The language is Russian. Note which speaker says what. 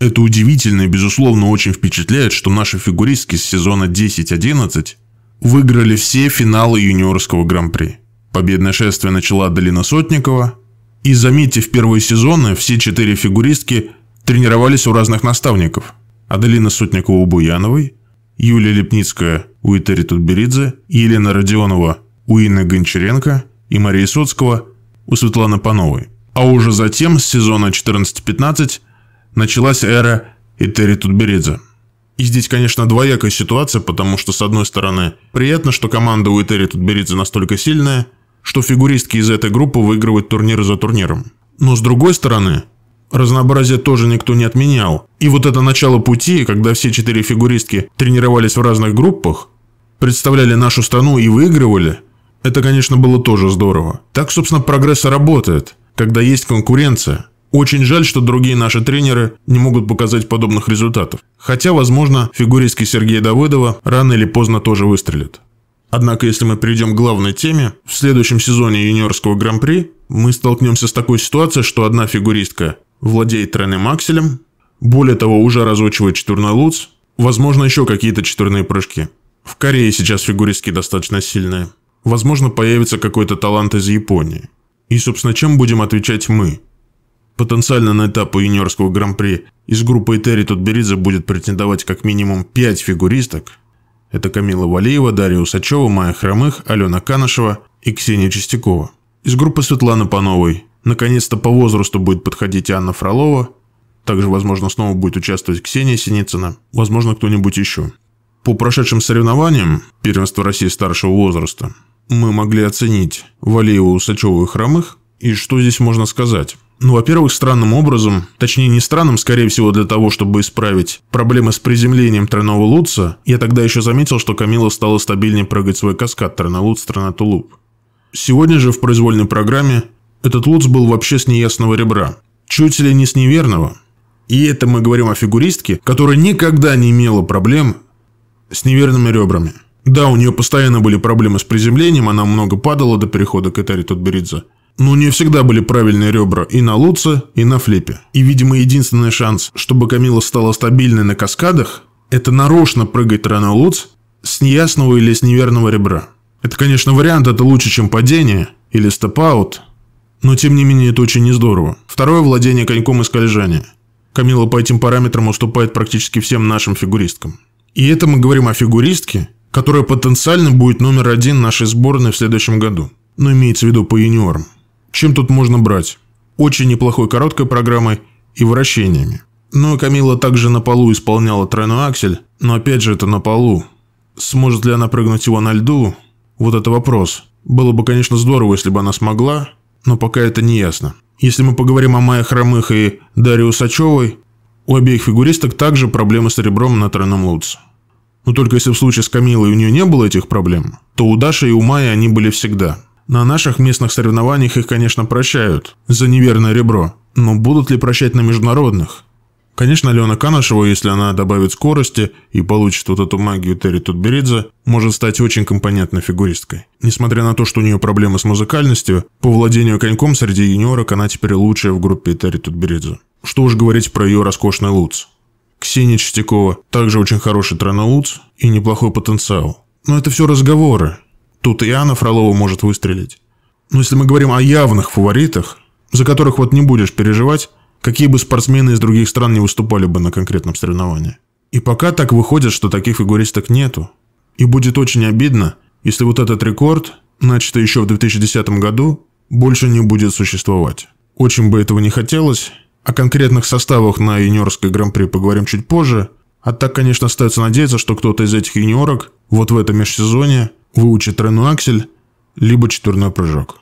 Speaker 1: Это удивительно и, безусловно, очень впечатляет, что наши фигуристки с сезона 10-11 выиграли все финалы юниорского гран-при. Победное шествие начала Долина Сотникова. И заметьте, в первые сезоны все четыре фигуристки тренировались у разных наставников. Аделина Сотникова у Буяновой, Юлия Лепницкая у Итери Тутберидзе, Елена Родионова у Инны Гончаренко и Мария Соцкого у Светланы Пановой. А уже затем, с сезона 14-15, началась эра Этери Тутберидзе. И здесь, конечно, двоякая ситуация, потому что, с одной стороны, приятно, что команда у Этери Тутберидзе настолько сильная, что фигуристки из этой группы выигрывают турниры за турниром. Но с другой стороны, разнообразие тоже никто не отменял. И вот это начало пути, когда все четыре фигуристки тренировались в разных группах, представляли нашу страну и выигрывали, это, конечно, было тоже здорово. Так, собственно, прогресс работает, когда есть конкуренция, очень жаль, что другие наши тренеры не могут показать подобных результатов. Хотя, возможно, фигуристки Сергея Давыдова рано или поздно тоже выстрелят. Однако, если мы перейдем к главной теме, в следующем сезоне юниорского гран-при мы столкнемся с такой ситуацией, что одна фигуристка владеет тройным акселем, более того, уже разучивает четверной луц, возможно, еще какие-то четверные прыжки. В Корее сейчас фигуристки достаточно сильные. Возможно, появится какой-то талант из Японии. И, собственно, чем будем отвечать мы? Потенциально на этапу юниорского гран-при из группы Этери Тутберидзе будет претендовать как минимум 5 фигуристок. Это Камила Валиева, Дарья Усачева, Майя Хромых, Алена Канышева и Ксения Чистякова. Из группы Светланы Пановой. Наконец-то по возрасту будет подходить Анна Фролова. Также, возможно, снова будет участвовать Ксения Синицына. Возможно, кто-нибудь еще. По прошедшим соревнованиям первенства России старшего возраста мы могли оценить Валиева, Усачева и Хромых. И что здесь можно сказать? Ну, во-первых, странным образом, точнее не странным, скорее всего, для того, чтобы исправить проблемы с приземлением тройного лутца, я тогда еще заметил, что Камила стала стабильнее прыгать свой каскад тройнолут, тройнотулуп. Сегодня же в произвольной программе этот лутц был вообще с неясного ребра. Чуть ли не с неверного. И это мы говорим о фигуристке, которая никогда не имела проблем с неверными ребрами. Да, у нее постоянно были проблемы с приземлением, она много падала до перехода к Этари Тутберидзе – но не всегда были правильные ребра и на Луце, и на Флепе. И, видимо, единственный шанс, чтобы Камила стала стабильной на каскадах, это нарочно прыгать рано Луц с неясного или с неверного ребра. Это, конечно, вариант, это лучше, чем падение или степ-аут, но тем не менее это очень нездорово. Второе – владение коньком и скольжание. Камила по этим параметрам уступает практически всем нашим фигуристкам. И это мы говорим о фигуристке, которая потенциально будет номер один нашей сборной в следующем году. Но имеется в виду по юниорам. Чем тут можно брать? Очень неплохой короткой программой и вращениями. Ну и Камила также на полу исполняла тройной аксель, но опять же это на полу. Сможет ли она прыгнуть его на льду? Вот это вопрос. Было бы, конечно, здорово, если бы она смогла, но пока это не ясно. Если мы поговорим о Майе Хромых и Дарье Усачевой, у обеих фигуристок также проблемы с ребром на тройном лутце. Но только если в случае с Камилой у нее не было этих проблем, то у Даши и у Майи они были всегда – на наших местных соревнованиях их, конечно, прощают за неверное ребро, но будут ли прощать на международных? Конечно, Алена Канашева, если она добавит скорости и получит вот эту магию Терри Тутберидзе, может стать очень компонентной фигуристкой. Несмотря на то, что у нее проблемы с музыкальностью, по владению коньком среди юниорок она теперь лучшая в группе Терри Тутберидзе. Что уж говорить про ее роскошный луц. Ксения Чистякова также очень хороший тренер луц и неплохой потенциал. Но это все разговоры. Тут и Анна Фролова может выстрелить. Но если мы говорим о явных фаворитах, за которых вот не будешь переживать, какие бы спортсмены из других стран не выступали бы на конкретном соревновании. И пока так выходит, что таких фигуристок нету. И будет очень обидно, если вот этот рекорд, начатый еще в 2010 году, больше не будет существовать. Очень бы этого не хотелось. О конкретных составах на юниорской гран-при поговорим чуть позже. А так, конечно, остается надеяться, что кто-то из этих юниорок вот в этом межсезонье выучит Рену Аксель, либо четверной прыжок.